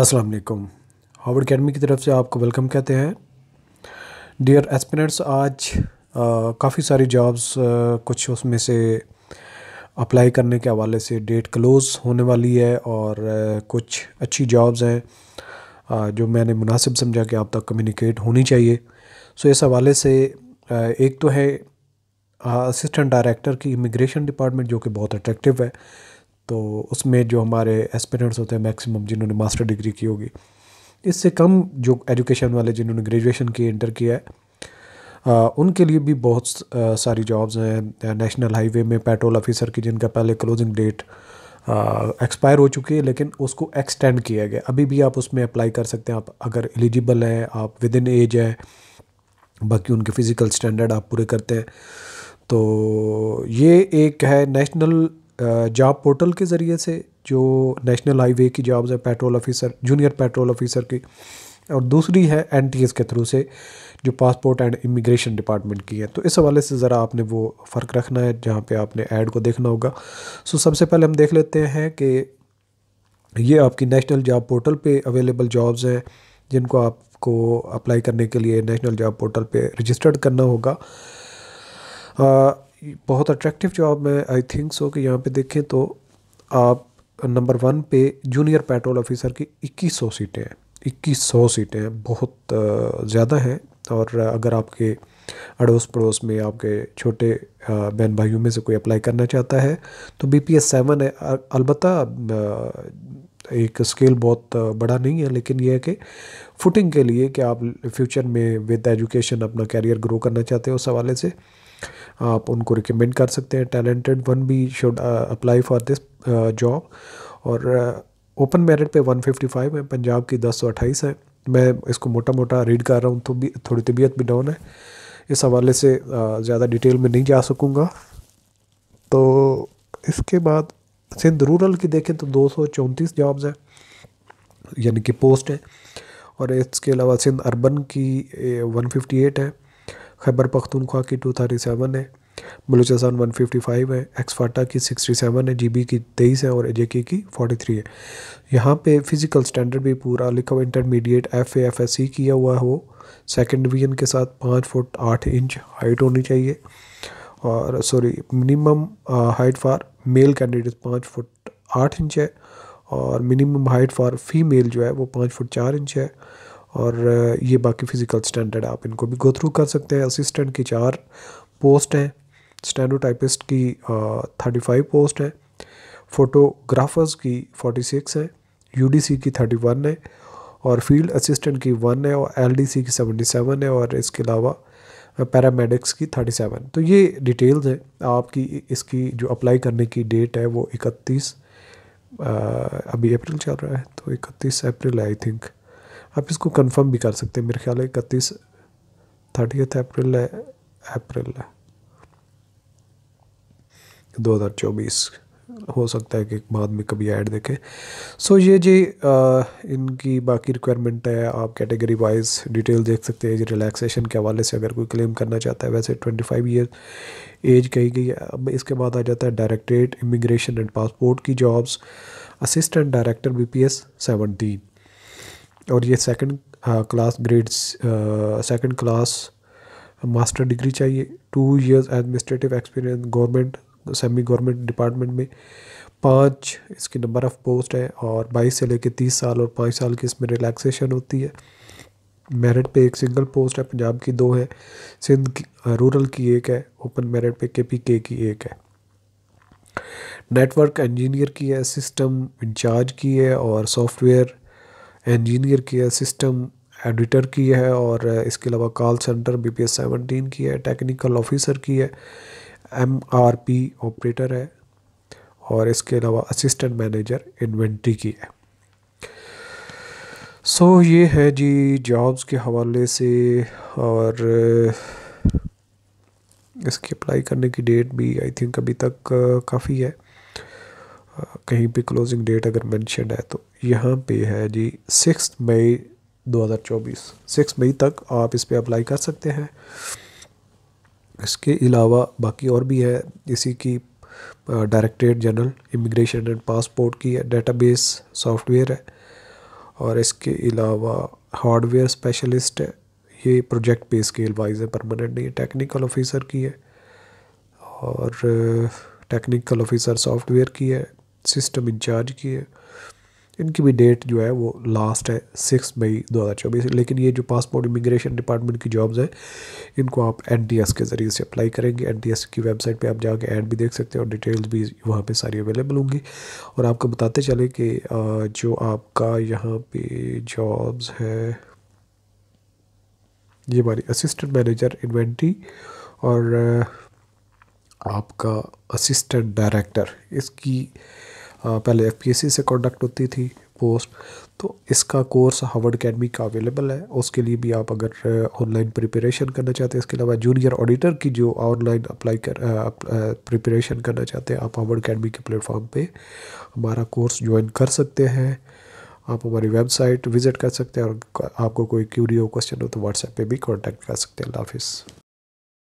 अस्सलाम वालेकुम Harvard academy की तरफ से आपको वेलकम कहते हैं डियर एस्पिरेंट्स आज काफ़ी सारी जॉब्स कुछ उसमें से अप्लाई करने के हवाले से डेट क्लोज़ होने वाली है और आ, कुछ अच्छी जॉब्स हैं जो मैंने मुनासिब समझा कि आप तक कम्युनिकेट होनी चाहिए सो इस हवाले से आ, एक तो है असिस्टेंट डायरेक्टर की इमिग्रेशन डिपार्टमेंट जो कि बहुत अट्रैक्टिव है तो उसमें जो हमारे एस्पिरेंट्स होते हैं मैक्सिमम जिन्होंने मास्टर डिग्री की होगी इससे कम जो एजुकेशन वाले जिन्होंने ग्रेजुएशन की इंटर किया है आ, उनके लिए भी बहुत सारी जॉब्स हैं नेशनल हाईवे में पेट्रोल ऑफिसर की जिनका पहले क्लोजिंग डेट एक्सपायर हो चुकी है लेकिन उसको एक्सटेंड किया गया अभी भी आप उसमें अप्लाई कर सकते हैं आप अगर एलिजिबल हैं आप विद इन एज हैं बाकी उनके फ़िज़िकल स्टैंडर्ड आप पूरे करते हैं तो ये एक है नेशनल जॉब पोर्टल के ज़रिए से जो नेशनल हाईवे की जॉब्स है patrol officer junior patrol officer की और दूसरी है एन के थ्रू से जो पासपोर्ट एंड इमिग्रेशन डिपार्टमेंट की है तो इस हवाले से ज़रा आपने वो फ़र्क रखना है जहाँ पे आपने ऐड को देखना होगा सो सबसे पहले हम देख लेते हैं कि ये आपकी नेशनल जॉब पोर्टल पे अवेलेबल जॉब्स हैं जिनको आपको अप्लाई करने के लिए नेशनल जॉब पोर्टल पे रजिस्टर्ड करना होगा बहुत अट्रैक्टिव जॉब है आई थिंक सो कि यहाँ पे देखें तो आप नंबर वन पे जूनियर पेट्रोल ऑफिसर की इक्कीस सौ सीटें हैं इक्कीस सौ सीटें हैं बहुत ज़्यादा हैं और अगर आपके अड़ोस पड़ोस में आपके छोटे बहन भाइयों में से कोई अप्लाई करना चाहता है तो बी पी एस सेवन है अलबत् एक स्केल बहुत बड़ा नहीं है लेकिन यह है कि फुटिंग के लिए कि आप फ्यूचर में विद एजुकेशन अपना कैरियर ग्रो करना चाहते हो उस हवाले से आप उनको रिकमेंड कर सकते हैं टैलेंटेड वन भी should apply for this job और ओपन uh, मेरिट पे 155 है पंजाब की अट्ठाईस है मैं इसको मोटा मोटा रीड कर रहा हूँ तो भी थोड़ी तबीयत भी डाउन है इस हवाले से uh, ज़्यादा डिटेल में नहीं जा सकूँगा तो इसके बाद सिंध रूरल की देखें तो दो सौ चौंतीस जॉब्स हैं यानी कि पोस्ट हैं और इसके अलावा सिंध अर्बन की 158 है खैबर पख्तूनख्वा की टू थर्टी सेवन है बलूचिस्तान वन फिफ्टी फाइव है एक्सफाटा की सिक्सटी सेवन है जी बी की तेईस है और जे के की फोर्टी थ्री है यहाँ पे फिज़िकल स्टैंडर्ड भी पूरा लिखा हुआ intermediate F F S C किया हुआ हो सेकेंड डिवीजन के साथ पाँच फुट आठ इंच हाइट होनी चाहिए और sorry minimum height for male candidate पाँच फुट आठ इंच है और मिनिमम हाइट फॉर फीमेल जो है वो पाँच फुट चार इंच है और ये बाकी फ़िज़िकल स्टैंडर्ड आप इनको भी गो थ्रू कर सकते हैं असिस्टेंट की चार पोस्ट हैं स्टैंडोटाइपिस्ट की थर्टी फाइव पोस्ट हैं फ़ोटोग्राफ़र्स की फोर्टी सिक्स है यू की थर्टी वन है और फील्ड असिस्टेंट की वन है और एल की सेवेंटी सेवन है और इसके अलावा पैरामेडिक्स की थर्टी सेवन तो ये डिटेल्स हैं आपकी इसकी जो अप्लाई करने की डेट है वो इकतीस अभी अप्रैल चल रहा है तो इकतीस अप्रैल आई थिंक आप इसको कंफर्म भी कर सकते हैं मेरे ख्याल है इकतीस थर्टीथ अप्रैल है अप्रैल है दो हज़ार चौबीस हो सकता है कि बाद में कभी ऐड देखें सो ये जी आ, इनकी बाकी रिक्वायरमेंट है आप कैटेगरी वाइज डिटेल देख सकते हैं जी रिलैक्सेशन के हवाले से अगर कोई क्लेम करना चाहता है वैसे ट्वेंटी फाइव ईयर एज कही गई है अब इसके बाद आ जाता है डायरेक्टरेट इमिग्रेशन एंड पासपोर्ट की jobs assistant director B P S seventeen और ये second class grades second class master degree चाहिए two years administrative experience government semi government department में पाँच इसकी नंबर ऑफ़ पोस्ट है और बाईस से लेकर तीस साल और पाँच साल की इसमें रिलैक्सेशन होती है मेरिट पे एक सिंगल पोस्ट है पंजाब की दो है सिंध की रूरल हाँ, की एक है ओपन मेरिट पे के पी के की एक है नेटवर्क इंजीनियर की है सिस्टम इंचार्ज की है और सॉफ्टवेयर इंजीनियर की है सिस्टम एडिटर की है और इसके अलावा call centre B P S seventeen की है टेक्निकल ऑफिसर की है एम आर पी ऑपरेटर है और इसके अलावा असिस्टेंट मैनेजर इन्वेंट्री की है सो so, ये है जी जॉब्स के हवाले से और इसकी अप्लाई करने की डेट भी आई थिंक अभी तक काफ़ी है कहीं पे क्लोजिंग डेट अगर मैंशन है तो यहाँ पे है जी सिक्स मई 2024 सिक्स मई तक आप इस पर अप्लाई कर सकते हैं इसके अलावा बाकी और भी है इसी की directorate general immigration and passport की है डेटाबेस सॉफ्टवेयर है और इसके अलावा हार्डवेयर स्पेशलिस्ट है ये प्रोजेक्ट पे स्केल वाइज है परमानेंट नहीं है टेक्निकल ऑफिसर की है और टेक्निकल ऑफिसर सॉफ्टवेयर की है सिस्टम इंचार्ज की है इनकी भी डेट जो है वो लास्ट है सिक्स मई दो हज़ार चौबीस लेकिन ये जो पासपोर्ट इमिग्रेशन डिपार्टमेंट की जॉब्स हैं इनको आप एन के ज़रिए से अप्लाई करेंगे एन की वेबसाइट पे आप जाके ऐड भी देख सकते हैं और डिटेल्स भी वहाँ पे सारी अवेलेबल होंगी और आपको बताते चले कि जो आपका यहाँ पे जॉब्स है ये हमारी असिस्टेंट मैनेजर इन्वेंट्री और आपका असिस्टेंट डायरेक्टर इसकी पहले एफ से कॉन्डक्ट होती थी पोस्ट तो इसका कोर्स हार्वर्ड अकेडमी का अवेलेबल है उसके लिए भी आप अगर ऑनलाइन प्रिपरेशन करना चाहते हैं इसके अलावा जूनियर ऑडिटर की जो ऑनलाइन अप्लाई कर प्रिपरेशन करना चाहते हैं आप हार्वर्ड अकेडमी के प्लेटफॉर्म पे हमारा कोर्स ज्वाइन कर सकते हैं आप हमारी वेबसाइट विज़िट कर सकते हैं और आपको कोई क्यूरी क्वेश्चन हो तो व्हाट्सएप पर भी कॉन्टैक्ट कर सकते हैं अल्लाह हाफिज़